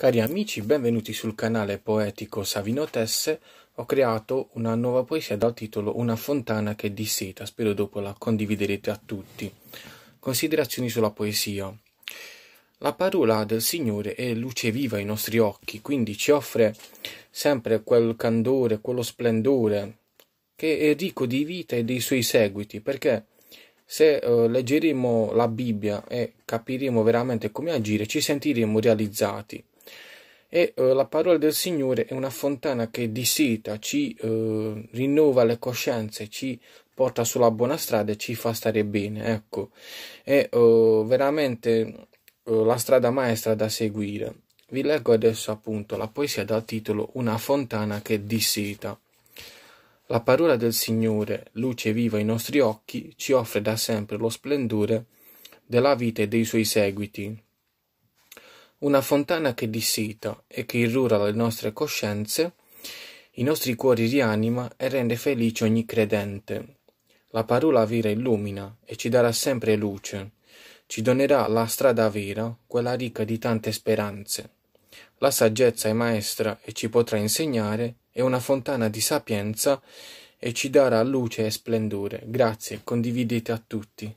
Cari amici, benvenuti sul canale poetico Savino Tesse. Ho creato una nuova poesia dal titolo Una fontana che disseta, spero dopo la condividerete a tutti. Considerazioni sulla poesia. La parola del Signore è luce viva ai nostri occhi, quindi ci offre sempre quel candore, quello splendore che è ricco di vita e dei suoi seguiti, perché se eh, leggeremo la Bibbia e capiremo veramente come agire, ci sentiremo realizzati e eh, la parola del Signore è una fontana che dissita, ci eh, rinnova le coscienze, ci porta sulla buona strada e ci fa stare bene, ecco. È eh, veramente eh, la strada maestra da seguire. Vi leggo adesso appunto la poesia dal titolo Una fontana che dissita. La parola del Signore, luce viva ai nostri occhi, ci offre da sempre lo splendore della vita e dei suoi seguiti una fontana che dissita e che irrura le nostre coscienze, i nostri cuori rianima e rende felice ogni credente. La parola vera illumina e ci darà sempre luce, ci donerà la strada vera, quella ricca di tante speranze. La saggezza è maestra e ci potrà insegnare, è una fontana di sapienza e ci darà luce e splendore. Grazie, condividete a tutti.